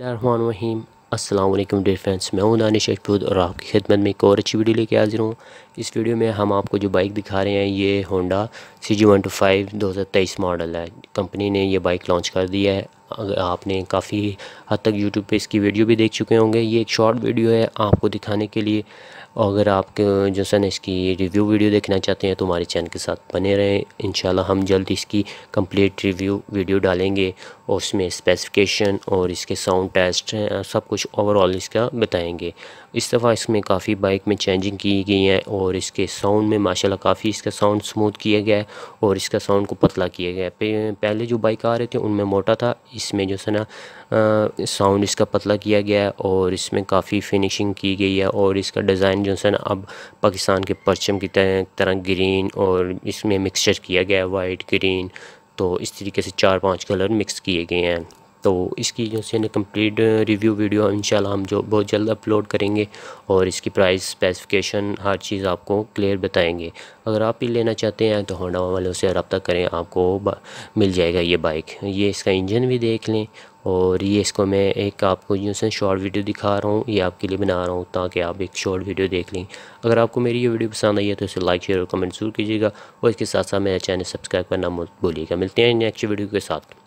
रहीम अल्लाम dare friends मैं हूं दानिश अशपूत और आपकी खिदमत में एक और अच्छी वीडियो लेके हाजिर हूँ इस वीडियो में हम आपको जो बाइक दिखा रहे हैं ये Honda C G one two five दो हज़ार तेईस मॉडल है कंपनी ने ये बाइक लॉन्च कर दी है अगर आपने काफ़ी हद तक यूट्यूब पे इसकी वीडियो भी देख चुके होंगे ये एक शॉर्ट वीडियो है आपको दिखाने के लिए अगर आप जो सन इसकी रिव्यू वीडियो देखना चाहते हैं तो हमारे चैनल के साथ बने रहें इन हम जल्द इसकी कंप्लीट रिव्यू वीडियो डालेंगे और उसमें स्पेसिफिकेशन और इसके साउंड टेस्ट सब कुछ ओवरऑल इसका बताएंगे इस दफ़ा इसमें काफ़ी बाइक में चेंजिंग की गई है और इसके साउंड में माशाल्लाह काफ़ी इसका साउंड स्मूथ किया गया है और इसका साउंड को पतला किया गया है पहले जो बाइक आ रहे थे उनमें मोटा था इसमें जो है ना साउंड इसका पतला किया गया है और इसमें काफ़ी फिनिशिंग की गई है और इसका डिज़ाइन जो है ना अब पाकिस्तान के परचम की तरह ग्रीन और इसमें मिक्सचर किया गया है वाइट ग्रीन तो इस तरीके से चार पांच कलर मिक्स किए गए हैं तो इसकी जो से कंप्लीट रिव्यू वीडियो इंशाल्लाह हम जो बहुत जल्द अपलोड करेंगे और इसकी प्राइस स्पेसिफिकेशन हर चीज़ आपको क्लियर बताएंगे अगर आप भी लेना चाहते हैं तो होंडा वालों से रबता करें आपको मिल जाएगा ये बाइक ये इसका इंजन भी देख लें और ये इसको मैं एक आपको जो से शॉर्ट वीडियो दिखा रहा हूँ ये आपके लिए बना रहा हूँ ताकि आप एक शॉर्ट वीडियो देख लें अगर आपको मेरी ये वीडियो पसंद आई है तो इसे लाइक शेयर और कमेंट जरूर कीजिएगा और इसके साथ साथ मेरा चैनल सब्सक्राइब करना मत भूलिएगा मिलते हैं नेक्स्ट वीडियो के साथ